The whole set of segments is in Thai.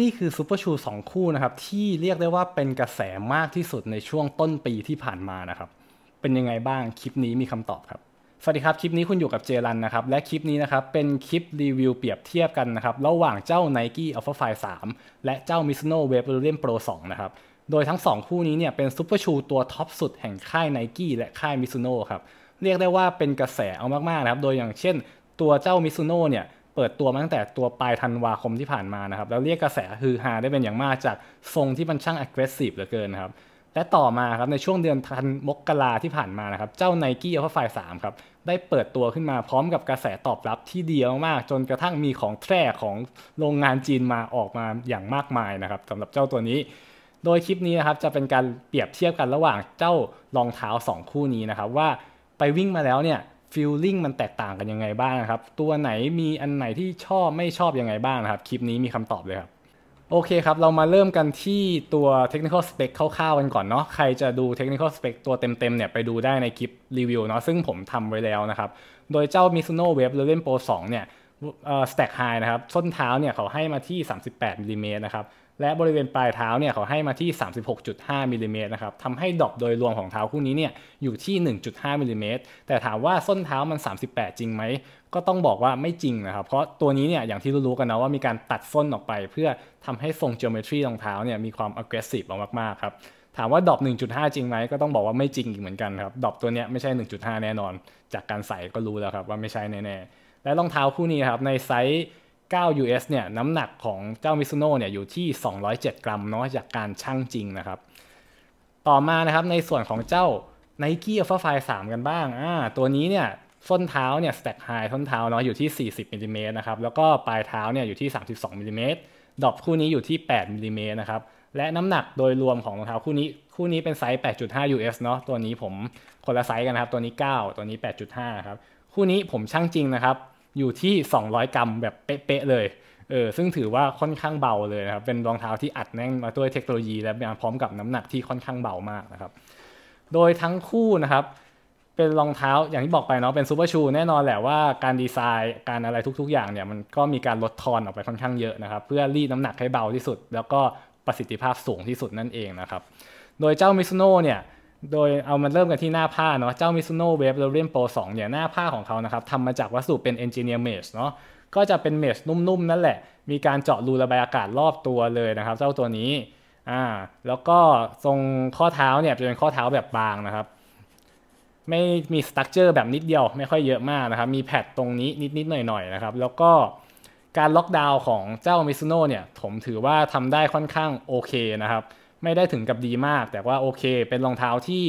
นี่คือซูเปอร์ชูสองคู่นะครับที่เรียกได้ว่าเป็นกระแสมากที่สุดในช่วงต้นปีที่ผ่านมานะครับเป็นยังไงบ้างคลิปนี้มีคำตอบครับ สวัสดีครับคลิปนี้คุณอยู่กับเจรันนะครับ และคลิปนี้นะครับเป็นคลิปรีวิวเปรียบเทียบกันนะครับระหว่างเจ้า Nike Alpha Fly 3และเจ้า m i z โ n o Wave เ o l l e n Pro 2นะครับโดยทั้ง 2 คู่นี้เนี่ยเป็นซูเปอร์ชูตัวท็อปสุดแห่งค่าย Nike และค่าย m i z โ n o ครับเรียกได้ว่าเป็นกระแสเอามากๆนะครับโดยอย่างเช่นตัวเจ้า m i z โ n o เนี่ยเปิดตัวมาตั้งแต่ตัวปลายธันวาคมที่ผ่านมานะครับแล้วเรียกกระแสฮือฮาได้เป็นอย่างมากจากทรงที่มันช่าง aggressive เหลือเกินนะครับและต่อมาครับในช่วงเดือนธันมกราที่ผ่านมานะครับเจ้า Nike Alpha Fly 3ครับได้เปิดตัวขึ้นมาพร้อมกับกระแสตอบรับที่ดีมากๆจนกระทั่งมีของแท้ของโรงงานจีนมาออกมาอย่างมากมายนะครับสำหรับเจ้าตัวนี้ โดยคลิปนี้นะครับจะเป็นการเปรียบเทียบกันระหว่างเจ้ารองเท้า 2 คู่นี้นะครับว่าไปวิ่งมาแล้วเนี่ยฟิลลิ่งมันแตกต่างกันยังไงบ้างครับ ตัวไหนมีอันไหนที่ชอบไม่ชอบยังไงบ้างครับ คลิปนี้มีคำตอบเลยครับ โอเคครับ เรามาเริ่มกันที่ตัว Technical Spec คร่าวๆกันก่อนเนาะ ใครจะดู Technical Spec ตัวเต็มๆเนี่ยไปดูได้ในคลิปรีวิวเนาะซึ่งผมทำไว้แล้วนะครับ โดยเจ้า m i s u n o Wave เล่น Pro 2 เนี่ย เอ่อ stack high นะครับ ส้นเท้าเนี่ยเขาให้มาที่ 38มิลลิเมตรนะครับและบริเวณปลายเท้าเนี่ยเขาให้มาที่ 36.5มิลลิเมตรนะครับทำให้ดอกโดยรวมของเท้าคู่นี้เนี่ยอยู่ที่ 1.5มิลลิเมตรแต่ถามว่าส้นเท้ามัน 38 จริงไหม ก็ต้องบอกว่าไม่จริงนะครับ เพราะตัวนี้เนี่ยอย่างที่รู้กันนะว่ามีการตัดส้นออกไป เพื่อทำให้ทรงจ e o m e t r y รองเท้าเนี่ยมีความ aggressive ออกมากๆครับ ถามว่าดอป1.5 จริงไหมก็ต้องบอกว่าไม่จริงอีกเหมือนกันครับดอปตัวเนี้ยไม่ใช่ 1.5 แน่นอน จากการใส่ก็รู้แล้วครับว่าไม่ใช่แน่ๆและรองเท้าคู่นี้ครับในไซส์9 US เนี่ยน้ำหนักของเจ้ามิซุโน่เนี่ยอยู่ที่ 207 กรัมเนาะจากการชั่งจริงนะครับ ต่อมานะครับในส่วนของเจ้า Nike Alpha f l ์3กันบ้างอ่าตัวนี้เนี่ยส้นเท้าเนี่ย stack high ส้นเท้าเนาะอยู่ที่ 40มิลลิเมตรนะครับแล้วก็ปลายเท้าเนี่ยอยู่ที่ 32มิลลิเมตรดอกคู่นี้อยู่ที่ 8มิลลิเมตรนะครับและน้ำหนักโดยรวมของรองเท้าคู่นี้คู่นี้เป็นไซส์ 8.5 US เนาะตัวนี้ผม คนละไซส์กันนะครับ ตัวนี้ 9 ตัวนี้ 8.5ครับคู่นี้ผมช่างจริงนะครับอยู่ที่ 200 กรัม แบบเป๊ะๆ เลย เออ ซึ่งถือว่าค่อนข้างเบาเลยนะครับ เป็นรองเท้าที่อัดแน่นมาด้วยเทคโนโลยีและพร้อมกับน้ำหนักที่ค่อนข้างเบามากนะครับ โดยทั้งคู่นะครับ เป็นรองเท้าอย่างที่บอกไปเนาะ เป็นซูเปอร์ชู แน่นอนแหละว่าการดีไซน์ การอะไรทุก ๆ อย่างเนี่ย มันก็มีการลดทอนออกไปค่อนข้างเยอะนะครับ เพื่อรีดน้ำหนักให้เบาที่สุด แล้วก็ประสิทธิภาพสูงที่สุดนั่นเองนะครับ โดยเจ้ามิซูโน่เนี่ยโดยเอามันเริ่มกันที่หน้าผ้าเนาะ เจ้า m i ซ u n o w เว e โรเลี i นโ Pro เนี่ยหน้าผ้าของเขานะครับทำมาจากวัสดุเป็น Engineer Mesh เนาะ ก็จะเป็นเมชนุ่ม ๆ นั่นแหละ มีการเจาะรูระบายอากาศรอบตัวเลยนะครับ เจ้าตัวนี้ อ่า แล้วก็ทรงข้อเท้าเนี่ยจะเป็นข้อเท้าแบบบางนะครับ ไม่มีสตั๊กเจอร์แบบนิดเดียวไม่ค่อยเยอะมากนะครับ มีแพดตรงนี้นิดๆหน่อยๆนะครับ แล้วก็การล็อกดาวน์ของเจ้ามิซูโน่เนี่ยผมถือว่าทำได้ค่อนข้างโอเค นะครับไม่ได้ถึงกับดีมาก แต่ว่าโอเค เป็นรองเท้าที่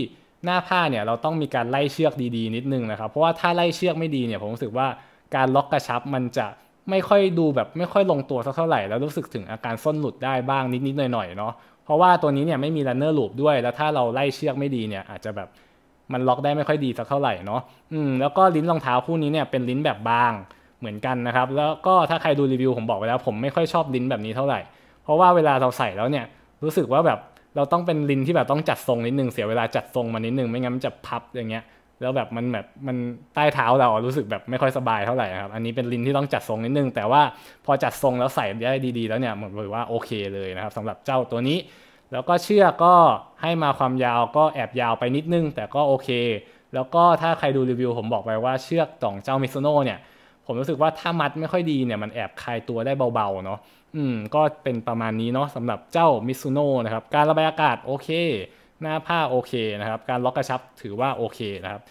หน้าผ้าเนี่ยเราต้องมีการไล่เชือกดีๆนิดนึงนะครับเพราะว่าถ้าไล่เชือกไม่ดีเนี่ยผมรู้สึกว่าการล็อกกระชับมันจะไม่ค่อยดูแบบไม่ค่อยลงตัวสักเท่าไหร่แล้วรู้สึกถึงอาการส้นหลุดได้บ้างนิดๆหน่อยๆเนาะเพราะว่าตัวนี้เนี่ยไม่มีรันเนอร์ลูปด้วยแล้วถ้าเราไล่เชือกไม่ดีเนี่ยอาจจะแบบมันล็อกได้ไม่ค่อยดีสักเท่าไหร่เนาะอืมแล้วก็ลิ้นรองเท้าคู่นี้เนี่ยเป็นลิ้นแบบบางเหมือนกันนะครับแล้วก็ถ้าใครดูรีวิวผมบอกไปแล้วผมไม่ค่อยชอบลิ้นแบบนี้เท่าไหร่เพราะว่าเวลาเราใส่แล้วเนี่ยรู้สึกว่าแบบเราต้องเป็นลินที่แบบต้องจัดทรงนิดนึงเสียเวลาจัดทรงมานิดนึงไม่งั้นมันจะพับอย่างเงี้ยแล้วแบบมันแบบมันใต้เท้าเรารู้สึกแบบไม่ค่อยสบายเท่าไหร่ครับอันนี้เป็นลินที่ต้องจัดทรงนิดนึงแต่ว่าพอจัดทรงแล้วใส่ได้ดี ๆแล้วเนี่ยเหมือนว่าโอเคเลยนะครับสำหรับเจ้าตัวนี้ แล้วก็เชือกก็ให้มาความยาวก็แอบยาวไปนิดนึง แต่ก็โอเค แล้วก็ถ้าใครดูรีวิวผมบอกไปว่าเชือกต่องเจ้ามิซโน่เนี่ยผมรู้สึกว่าถ้ามัดไม่ค่อยดีเนี่ยมันแอบคลายตัวได้เบาๆเนาะอืมก็เป็นประมาณนี้เนาะสำหรับเจ้ามิซูโน่นะครับ การระบายอากาศโอเค หน้าผ้าโอเคนะครับ การล็อกกระชับถือว่าโอเคนะครับ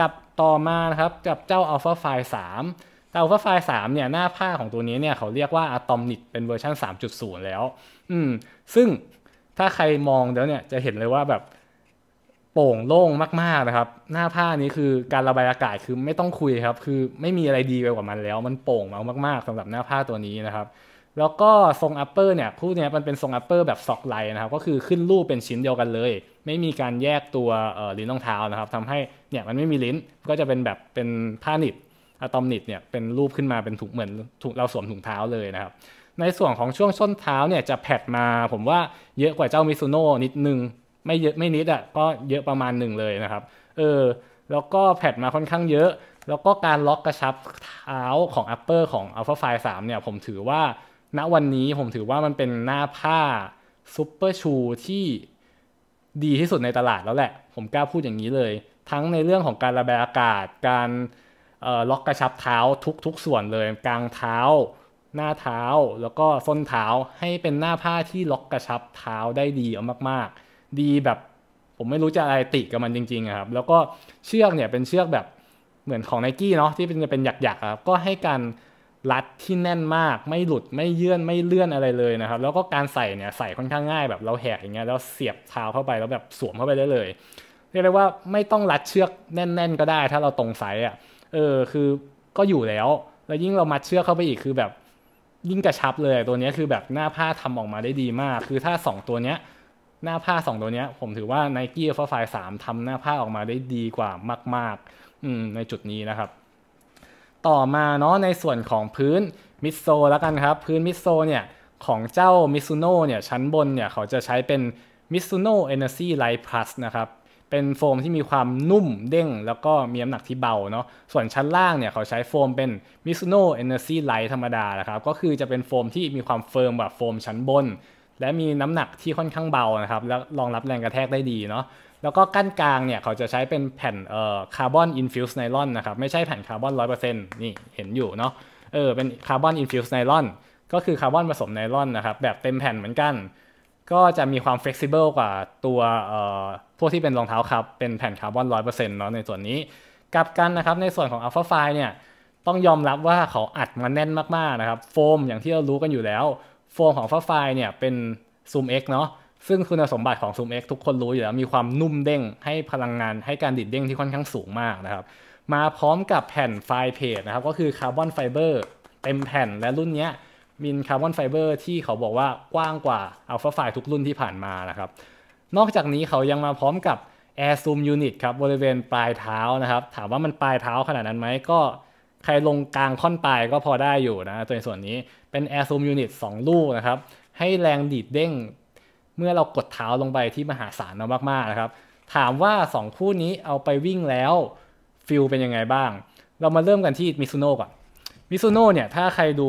กับต่อมานะครับ กับเจ้าไฟล์สาม3แต่ a ไฟล์สา3เนี่ย หน้าผ้าของตัวนี้เนี่ยเขาเรียกว่าอะตอมนิดเป็นเวอร์ชัน3.0 แล้วอืม ซึ่งถ้าใครมองแล้วเนี่ย จะเห็นเลยว่าแบบโป่งโล่งมาก ๆ นะครับ หน้าผ้านี้คือการระบายอากาศคือไม่ต้องคุยครับ คือไม่มีอะไรดีไปกว่ามันแล้ว มันโป่งมาก ๆ สำหรับหน้าผ้าตัวนี้นะครับแล้วก็ทรงอัปเปอร์เนี่ยผู้นี้มันเป็นทรงอัปเปอร์แบบสอกไลนะครับ ก็คือขึ้นรูปเป็นชิ้นเดียวกันเลย ไม่มีการแยกตัวลิ้นรองเท้านะครับทำให้ เนี่ยมันไม่มีลิ้น ก็จะเป็นแบบเป็นผ้าหนิบอะตอมหนิบเนี่ย เป็นรูปขึ้นมาเป็นถุงเหมือนถุงเราสวมถุงเท้าเลยนะครับ ในส่วนของช่วงส้นเท้าเนี่ยจะแผดมาผมว่าเยอะกว่าเจ้ามิซูโน่นิดนึงไม่เยอะไม่นิดอะ่ะก็เยอะประมาณหนึ่งเลยนะครับ เออ แล้วก็แผดมาค่อนข้างเยอะ แล้วก็การล็อกกระชับเท้าของอัปเปอร์ของอัลฟาไฟสามเนี่ยผมถือว่าณวันนี้ผมถือว่ามันเป็นหน้าผ้าซุปเปอร์ชูที่ดีที่สุดในตลาดแล้วแหละ ผมกล้าพูดอย่างนี้เลย ทั้งในเรื่องของการระบายอากาศ การล็อกกระชับเท้าทุกๆส่วนเลย กลางเท้า หน้าเท้าแล้วก็ส้นเท้าให้เป็นหน้าผ้าที่ล็อกกระชับเท้าได้ดีเอกมากๆ ดีแบบผมไม่รู้จะอะไรติกับมันจริงๆครับ แล้วก็เชือกเนี่ยเป็นเชือกแบบเหมือนของไนกี้เนาะที่เป็นจะเป็นหยักๆครับก็ให้การรัดที่แน่นมากไม่หลุดไม่เยื่อนไม่เลื่อนอะไรเลยนะครับ แล้วก็การใส่เนี่ยใส่ค่อนข้างง่าย แบบเราแหกอย่างเงี้ยแล้วเสียบเท้าเข้าไปแล้วแบบสวมเข้าไปได้เลยเรียกได้ว่าไม่ต้องรัดเชือกแน่น ๆก็ได้ ถ้าเราตรงไซส์อ่ะ เออคือก็อยู่แล้ว แล้วยิ่งเรามัดเชือกเข้าไปอีกคือแบบยิ่งกระชับเลยตัวนี้คือแบบหน้าผ้าทำออกมาได้ดีมาก คือถ้า2ตัวเนี้ย หน้าผ้า2ตัวเนี้ยผมถือว่า Nike Alpha ์สามทำหน้าผ้าออกมาได้ดีกว่ามาก ๆ อืมในจุดนี้นะครับต่อมาเนาะในส่วนของพื้นมิโซแล้วกันครับพื้นมิโซเนี่ยของเจ้ามิซูโน่เนี่ยชั้นบนเนี่ยเขาจะใช้เป็นมิซูโน่เอเนอร์ซีไลท์พลัสนะครับ เป็นโฟมที่มีความนุ่มเด้ง แล้วก็มีน้ำหนักที่เบาเนาะส่วนชั้นล่างเนี่ยเขาใช้โฟมเป็นมิ m i z u เอเนอร์ซีไลท์ธรรมดานะครับก็คือจะเป็นโฟมที่มีความเฟิร์มแบบโฟมชั้นบน และมีน้ำหนักที่ค่อนข้างเบานะครับ และรองรับแรงกระแทกได้ดีเนาะแล้วก็กั้นกลางเนี่ยเขาจะใช้เป็นแผ่นเอ่อคาร์บอนอินฟิวส์ไนลอนนะครับ ไม่ใช่แผ่นคาร์บอนร้อยเปอร์เซ็นต์นี่เห็นอยู่เนาะเออเป็นคาร์บอนอินฟิวส์ไนลอน ก็คือคาร์บอนผสมไนลอนนะครับ แบบเต็มแผ่นเหมือนกัน ก็จะมีความเฟกซิเบิลกว่าตัวเอ่อพวกที่เป็นรองเท้าครับ เป็นแผ่นคาร์บอนร้อยเปอร์เซ็นต์เนาะในส่วนนี้กลับกันนะครับในส่วนของอัลฟาไฟเนี่ย ต้องยอมรับว่าเขาอัดมาแน่นมากๆนะครับ โฟมอย่างที่เรารู้กันอยู่แล้วโฟมของฟ้าไฟเนี่ยเป็นซูมเอ็กเนาะซึ่งคุณสมบัติของซูม X ทุกคนรู้อยู่แล้ว มีความนุ่มเด้งให้พลังงานให้การดิดเด้งที่ค่อนข้างสูงมากนะครับ มาพร้อมกับแผ่นไฟเพดนะครับ ก็คือคาร์บอนไฟเบอร์เต็มแผ่นและรุ่นนี้มีคาร์บอนไฟเบอร์ที่เขาบอกว่ากว้างกว่าอัลฟาไฟทุกรุ่นที่ผ่านมานะครับ นอกจากนี้เขายังมาพร้อมกับ Air Zoom Unit ครับบริเวณปลายเท้านะครับ ถามว่ามันปลายเท้าขนาดนั้นไหมก็ ใครลงกลางค่อนปลายก็พอได้อยู่นะตัวในส่วนนี้เป็น Air Zoom Unit 2 ลูกนะครับให้แรงดีดเด้งเมื่อเรากดเท้าลงไปที่มหาศาลมากๆนะครับ ถามว่า 2 คู่นี้เอาไปวิ่งแล้วฟิลเป็นยังไงบ้าง เรามาเริ่มกันที่มิซูโน่ก่อน มิซูโน่เนี่ยถ้าใครดู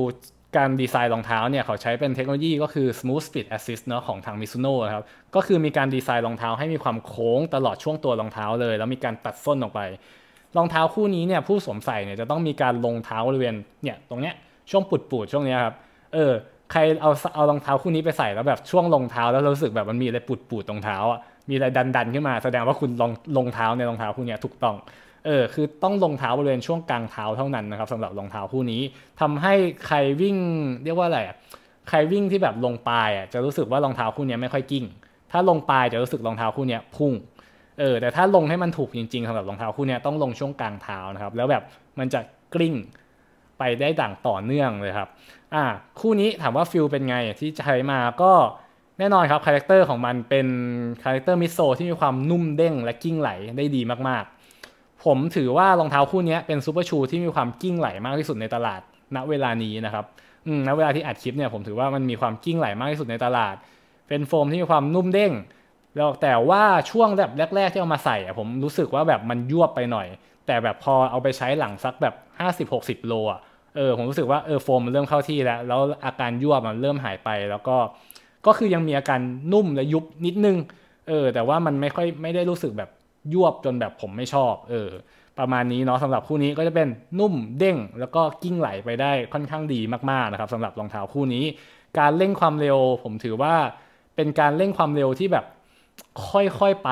การดีไซน์รองเท้าเนี่ย เขาใช้เป็นเทคโนโลยีก็คือ smooth speed assist เนาะของทางมิซูโน่ครับ ก็คือมีการดีไซน์รองเท้าให้มีความโค้งตลอดช่วงตัวรองเท้าเลย แล้วมีการตัดส้นออกไป รองเท้าคู่นี้เนี่ยผู้สวมใส่เนี่ยจะต้องมีการลงเท้าบริเวณเนี่ยตรงเนี้ยช่วงปุดๆช่วงเนี้ยครับ เออใครเอาเอารองเท้าคู่นี้ไปใส่แล้วแบบช่วงรองเท้าแล้วรู้สึกแบบมันมีอะไรปูดปูดตรงเท้าอ่ะมีอะไรดันดันขึ้นมา แสดงว่าคุณรองรองเท้าในรองเท้าคู่นี้ถูกต้องเออคือต้องรองเท้าบริเวณช่วงกลางเท้าเท่านั้นนะครับสำหรับรองเท้าคู่นี้ ทำให้ใครวิ่งเรียกว่าอะไรใครวิ่งที่แบบลงปลายอ่ะจะรู้สึกว่ารองเท้าคู่นี้ไม่ค่อยกิ้งถ้าลงปลายจะรู้สึกรองเท้าคู่นี้พุ่งเออแต่ถ้าลงให้มันถูกจริงๆสำหรับรองเท้าคู่นี้ต้องลงช่วงกลางเท้านะครับแล้วแบบมันจะกลิ้งไปได้ต่างต่อเนื่องเลยครับอ่าคู่นี้ถามว่าฟิลเป็นไงที่ใช้มา ก็แน่นอนครับคาแรคเตอร์ของมันเป็นคาแรคเตอร์มิโซที่มีความนุ่มเด้ง และกิ้งไหลได้ดีมากๆ ผมถือว่ารองเท้าคู่นี้เป็นซูเปอร์ชูที่มีความกิ้งไหลมากที่สุดในตลาด ณเวลานี้นะครับณเวลาที่อัดคลิปเนี่ยผมถือว่ามันมีความกิ้งไหลมากที่สุดในตลาด เป็นโฟมที่มีความนุ่มเด้งแล้วแต่ว่าช่วงแบบแรกๆที่เอามาใส่ผมรู้สึกว่าแบบมันยวบไปหน่อย แต่แบบพอเอาไปใช้หลังสักแบบ 50-60โลอ่ะเออผมรู้สึกว่าเออโฟมมันเริ่มเข้าที่แล้ว แล้วอาการยั่วมันเริ่มหายไปแล้วก็ก็คือยังมีอาการนุ่มและยุบนิดนึงเออแต่ว่ามันไม่ค่อยไม่ได้รู้สึกแบบยั่วจนแบบผมไม่ชอบ เออประมาณนี้เนาะสำหรับคู่นี้ก็จะเป็นนุ่มเด้ง แล้วก็กิ้งไหลไปได้ค่อนข้างดีมากๆนะครับสำหรับรองเท้าคู่นี้ การเร่งความเร็วผมถือว่า เป็นการเร่งความเร็วที่แบบค่อยๆไป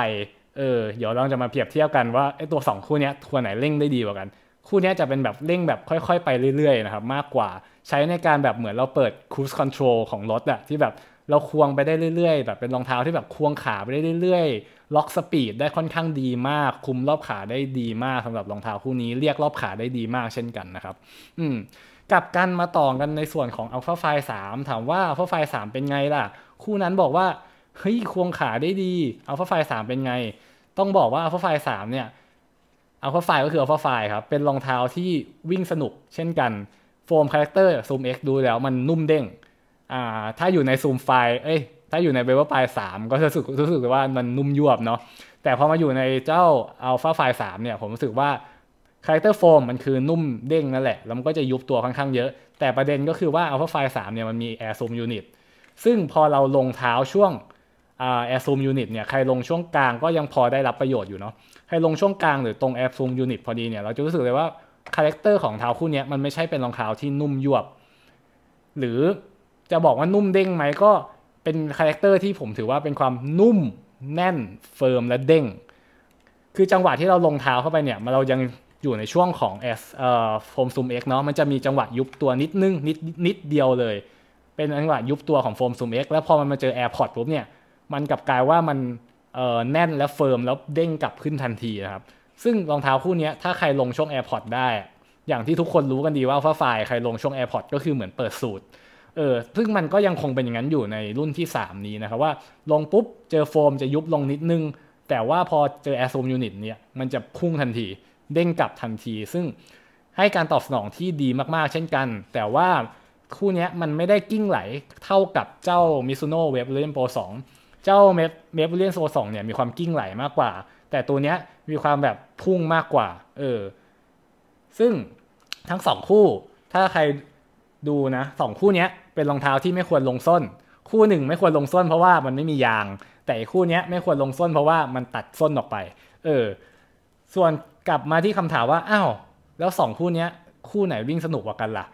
เออเดี๋ยวเราจะมาเปรียบเทียบกันว่าไอ้ตัว 2 คู่นี้ตัวไหนเร่งได้ดีกว่ากันคู่นี้จะเป็นแบบเร่งแบบค่อยๆ ไปเรื่อยๆนะครับมากกว่าใช้ในการแบบเหมือนเราเปิด cruise control ของรถอะที่แบบเราควงไปได้เรื่อย ๆ แบบเป็นรองเท้าที่แบบควงขาไปได้เรื่อย ๆล็อกสปีดได้ค่อนข้างดีมากคุมรอบขาได้ดีมากสำหรับรองเท้าคู่นี้เรียกรอบขาได้ดีมากเช่นกันนะครับอืมกับกันมาต่อกันในส่วนของ Alpha f i 3ถามว่า Alpha f i 3เป็นไงล่ะ คู่นั้นบอกว่าเฮ้ยควงขาได้ดี Alpha f i 3เป็นไงต้องบอกว่า Alpha f i 3เนี่ยอัลฟาไฟก็คืออัลฟาไฟครับ เป็นรองเท้าที่วิ่งสนุก เช่นกัน โฟมคาแรคเตอร์ซูมเอ็กดูแล้วมันนุ่มเด้งอ่าถ้าอยู่ในซูมไฟ เอ้ย ถ้าอยู่ในเบเวอร์ไฟสามก็รู้สึกรู้สึกว่ามันนุ่มยวบเนาะ แต่พอมาอยู่ในเจ้าอัลฟาไฟสามเนี่ยผมรู้สึกว่าคาแรคเตอร์โฟมมันคือนุ่มเด้งนั่นแหละ แล้วมันก็จะยุบตัวค่อนข้างเยอะ แต่ประเด็นก็คือว่าอัลฟาไฟสามเนี่ยมันมีแอร์ซูมยูนิต ซึ่งพอเราลงเท้าช่วงแอร์ซูมยูนิตเนี่ยใครลงช่วงกลางก็ยังพอได้รับประโยชน์อยู่เนาะใครลงช่วงกลางหรือตรงแอร์ซูมยูนิตพอดีเนี่ย เราจะรู้สึกเลยว่าคาแรคเตอร์ของเท้าคู่นี้มันไม่ใช่เป็นรองเท้าที่นุ่มยวบ หรือจะบอกว่านุ่มเด้งไหมก็เป็นคาแรคเตอร์ที่ผมถือว่าเป็นความนุ่มแน่น เฟิร์มและเด้ง คือจังหวะที่เราลงเท้าเข้าไปเนี่ย เรายังอยู่ในช่วงของ S เอ่อโฟมซูม X เนาะมันจะมีจังหวะยุบตัวนิดนึงนิดนิดเดียวเลย เป็นจังหวะยุบตัวของโฟมซูม X แล้วพอมันมาเจอ AirPod ปุ๊บเนี่ยมันกลับกลายว่ามันแน่นและเฟิร์มแล้วเด้งกลับขึ้นทันทีนะครับซึ่งรองเท้าคู่นี้ถ้าใครลงช่วง AirPods ได้ อย่างที่ทุกคนรู้กันดีว่าฟ้าฝ่ายใครลงช่วง AirPods ก็คือเหมือนเปิดสูตรเออซึ่งมันก็ยังคงเป็นอย่างนั้นอยู่ในรุ่นที่ 3 นี้นะครับว่าลงปุ๊บเจอโฟมจะยุบลงนิดนึง แต่ว่าพอเจอแอร์โซมยูนิตเนี่ยมันจะพุ่งทันทีเด้งกลับทันที ซึ่งให้การตอบสนองที่ดีมาก ๆ เช่นกัน แต่ว่าคู่นี้มันไม่ได้กิ้งไหลเท่ากับเจ้า Mizuno Wave l e g e n Pro 2เจ้าเมฟเมฟเลียนโซสองเนี่ยมีความกิ้งไหลมากกว่า แต่ตัวเนี้ยมีความแบบพุ่งมากกว่าเออซึ่งทั้งสองคู่ ถ้าใครดูนะสองคู่เนี้ยเป็นรองเท้าที่ไม่ควรลงส้น คู่หนึ่งไม่ควรลงส้น เพราะว่ามันไม่มียาง แต่คู่เนี้ยไม่ควรลงส้น เพราะว่ามันตัดส้นออกไป เออส่วนกลับมาที่คำถามว่าอ้าวแล้วสองคู่เนี้ย คู่ไหนวิ่งสนุกกว่ากันละ่ะ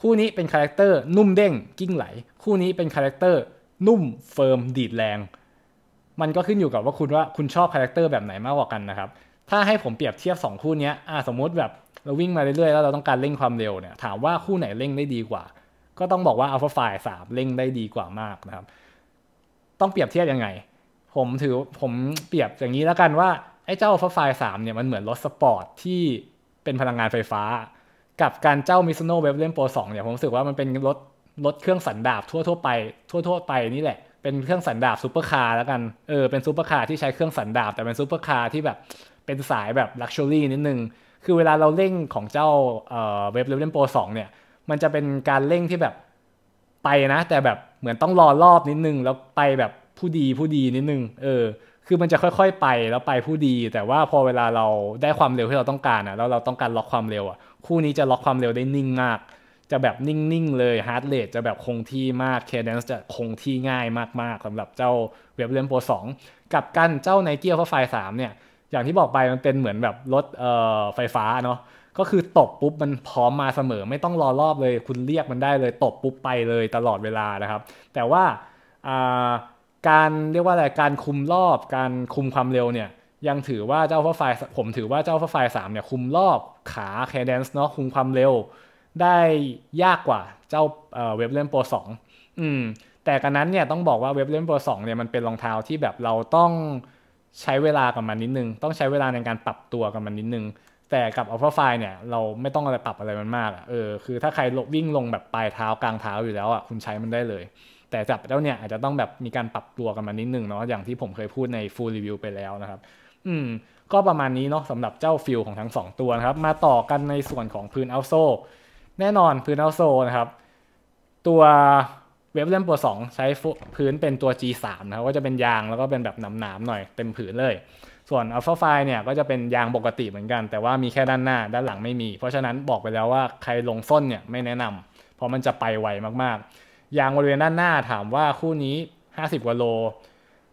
คู่นี้เป็นคาแรคเตอร์นุ่มเด้งกิ้งไหล คู่นี้เป็นคาแรคเตอร์นุ่ม เฟิร์ม ดีดแรง มันก็ขึ้นอยู่กับว่าคุณว่าคุณชอบคาแรคเตอร์แบบไหนมากกว่ากันนะครับ ถ้าให้ผมเปรียบเทียบ 2 คู่นี้อ่าสมมติแบบเราวิ่งมาเรื่อยๆแล้วเราต้องการเร่งความเร็วเนี่ย ถามว่าคู่ไหนเร่งได้ดีกว่า ก็ต้องบอกว่า Alpha f i สามเร่งได้ดีกว่ามากนะครับ ต้องเปรียบเทียบยังไง ผมถือผมเปรียบอย่างนี้แล้วกันว่าไอ้เจ้า Alpha f i สามเนี่ยมันเหมือนรถสปอร์ตที่เป็นพลังงานไฟฟ้า กับการเจ้า m i ส u n o w a v e ่น n e ร r 2เนี่ยผมรู้สึกว่ามันเป็นรถรถเครื่องสันดาบทั่วๆไป ทั่วๆไปนี่แหละเป็นเครื่องสันดาบซูเปอร์คาร์แล้วกันเออเป็นซูเปอร์คาร์ ที่ใช้เครื่องสันดาบแต่เป็นซูเปอร์คาร์ที่แบบเป็นสายแบบลักชัวรี่นิดนึงคือเวลาเราเร่งของเจ้าเว็บเลเวลโปรสองเนี่ยมันจะเป็นการเร่งที่แบบไปนะ แต่แบบเหมือนต้องรอรอบนิดนึง แล้วไปแบบผู้ดีผู้ดีนิดนึงเออ คือมันจะค่อย ๆไปแล้วไปผู้ดี แต่ว่าพอเวลาเราได้ความเร็วที่เราต้องการอ่ะแล้วเราต้องการล็อกความเร็วอ่ะคู่นี้จะล็อกความเร็วได้นิ่งมากจะแบบนิ่งๆเลย ฮาร์ดเรทจะแบบคงที่มากเคเดนซ์จะคงที่ง่ายมาก ๆสำหรับเจ้าเว็บเลนโปรสองกับกันเจ้าไนเกียร์ฟไฟสามเนี่ย อย่างที่บอกไปมันเป็นเหมือนแบบรถเอ่อไฟฟ้าเนาะก็คือตบปุ๊บมันพร้อมมาเสมอ ไม่ต้องรอรอบเลยคุณเรียกมันได้เลยตบปุ๊บไปเลยตลอดเวลานะครับ แต่ว่าการเรียกว่าอะไรการคุมรอบการคุมความเร็วเนี่ยยังถือว่าเจ้าฟ้าไฟผมถือว่าเจ้าฟ้าไฟสามเนี่ยคุมรอบขาแคเดนส์เนาะคุมความเร็วได้ยากกว่าเจ้าเว็บเล่นโปรสองอืม แต่กันนั้นเนี่ยต้องบอกว่าเว็บเล่นโปรสองเนี่ยมันเป็นรองเท้าที่แบบเราต้อง ใช้เวลากับมันนิดนึงต้องใช้เวลาในการปรับตัวกับมันนิดนึง แต่กับอัลฟาไฟเนี่ย เราไม่ต้องอะไรปรับอะไรมันมากเออคือ ถ้าใครวิ่งลงแบบปลายเท้ากลางเท้าอยู่แล้วอ่ะคุณใช้มันได้เลย แต่จับเจ้าเนี่ยอาจจะต้องแบบมีการปรับตัวกันมานิดนึงเนาะอย่างที่ผมเคยพูดในฟูลรีวิวไปแล้วนะครับอืม ก็ประมาณนี้เนาะสำหรับเจ้าฟิลของทั้ง2ตัวนะครับ มาต่อกันในส่วนของพื้นอัลโซแน่นอนพื้นเอาโซ นะครับ ตัวเว็บเล่มปวดสองใช้พื้นเป็นตัว G3 นะครับก็จะเป็นยางแล้วก็เป็นแบบหนามๆหน่อยเต็มผืนเลย ส่วน Alpha ไฟเนี่ยก็จะเป็นยางปกติเหมือนกัน แต่ว่ามีแค่ด้านหน้าด้านหลังไม่มี เพราะฉะนั้นบอกไปแล้วว่าใครลงส้นเนี่ยไม่แนะนำ เพราะมันจะไปไวมาก ๆ ยางบริเวณด้านหน้าถามว่าคู่นี้ 50กว่าโล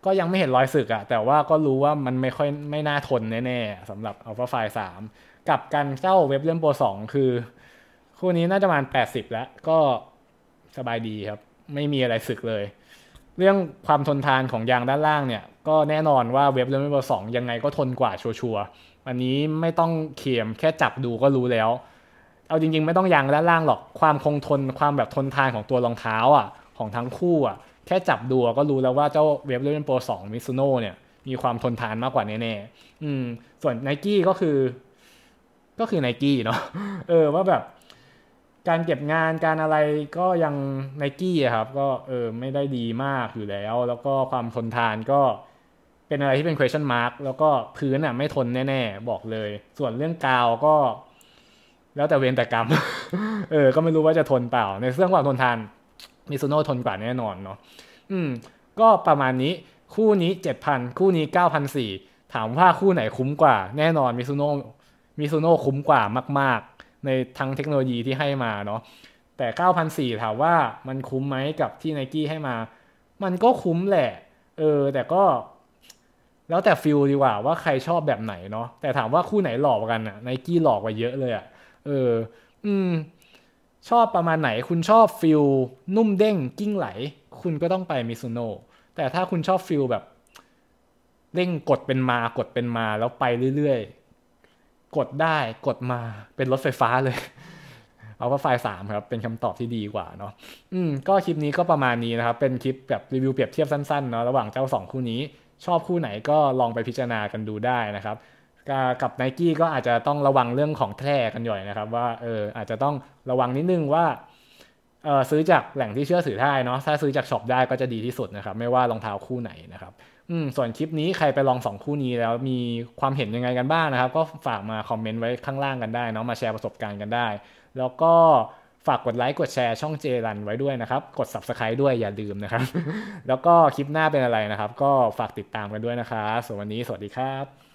ก็ยังไม่เห็นรอยสึกอะแต่ว่าก็รู้ว่ามันไม่ค่อยไม่น่าทนแน่ๆสำหรับ Alpha ไฟ3กับการเจ้าเว็บเล่มโปร2คือคู่นี้น่าจะประมาณแปดสิบแล้ว ก็สบายดีครับ ไม่มีอะไรสึกเลย เรื่องความทนทานของยางด้านล่างเนี่ย ก็แน่นอนว่าเว็บเลเวลสองยังไงก็ทนกว่าชัวร์อันนี้ไม่ต้องเขียมแค่จับดูก็รู้แล้ว เอาจริงๆไม่ต้องยางด้านล่างหรอก ความคงทนความแบบทนทานของตัวรองเท้า อ่ะ ของทั้งคู่อ่ะแค่จับดูก็รู้แล้วว่าเจ้าเว็บเลเวลโปรสองมิซูโน่เนี่ย มีความทนทานมากกว่าแน่ๆอืม ส่วนไนกี้ก็คือ ก็คือไนกี้เนาะ เออ ว่าแบบการเก็บงานการอะไรก็ยังไนกี้ครับ ก็เออ ไม่ได้ดีมากอยู่แล้ว แล้วก็ความทนทานก็เป็นอะไรที่เป็น question mark แล้วก็พื้นอ่ะไม่ทนแน่ๆบอกเลย ส่วนเรื่องกาวก็ แล้วแต่เวรแต่กรรมเออ ก็ไม่รู้ว่าจะทนเปล่า ในเรื่องความทนทานมิซูโน่ทนกว่าแน่นอนเนาะอืม ก็ประมาณนี้ คู่นี้เจ็ดพันคู่นี้เก้าพันสี่ถามว่าคู่ไหนคุ้มกว่าแน่นอนมิซูโน่มิซูโน่คุ้มกว่ามากๆในทั้งเทคโนโลยีที่ให้มาเนาะแต่ 9 0 0 4 ถามว่า มันคุ้มไหมกับที่ n นกี้ให้มา มันก็คุ้มแหละ เออ แต่ก็ แล้วแต่ฟิลดีกว่าว่าใครชอบแบบไหนเนาะแต่ถามว่าคู่ไหนหลอกกันอะไนกี้หลอกกว่าเยอะเลยอะเอออืมชอบประมาณไหนคุณชอบฟิลนุ่มเด้งกิ้งไหล คุณก็ต้องไปมิซูโนแต่ถ้าคุณชอบฟิลแบบเร่งกดเป็นมากดเป็นมา แล้วไปเรื่อยกดได้ กดมาเป็นรถไฟฟ้าเลย เอาว่าไฟสามครับ เป็นคำตอบที่ดีกว่าเนาะอืม ก็คลิปนี้ก็ประมาณนี้นะครับ เป็นคลิปแบบรีวิวเปรียบเทียบสั้นๆเนาะระหว่างเจ้า 2 คู่นี้ ชอบคู่ไหนก็ลองไปพิจารณากันดูได้นะครับกับไนกี้ก็อาจจะต้องระวังเรื่องของแท้กันหน่อยนะครับว่าเอออาจจะต้องระวังนิดนึงว่าเออซื้อจากแหล่งที่เชื่อถือได้เนาะถ้าซื้อจากช็อปได้ก็จะดีที่สุดนะครับ ไม่ว่ารองเท้าคู่ไหนนะครับอืมส่วนคลิปนี้ใครไปลองสองคู่นี้แล้วมีความเห็นยังไงกันบ้างนะครับ ก็ฝากมาคอมเมนต์ไว้ข้างล่างกันได้เนาะมาแชร์ประสบการณ์กันได้ แล้วก็ฝากกดไลค์กดแชร์ช่องเจรันไว้ด้วยนะครับกด subscribe ด้วย อย่าลืมนะครับแล้วก็คลิปหน้าเป็นอะไรนะครับ ก็ฝากติดตามกันด้วยนะครับส่วนวันนี้สวัสดีครับ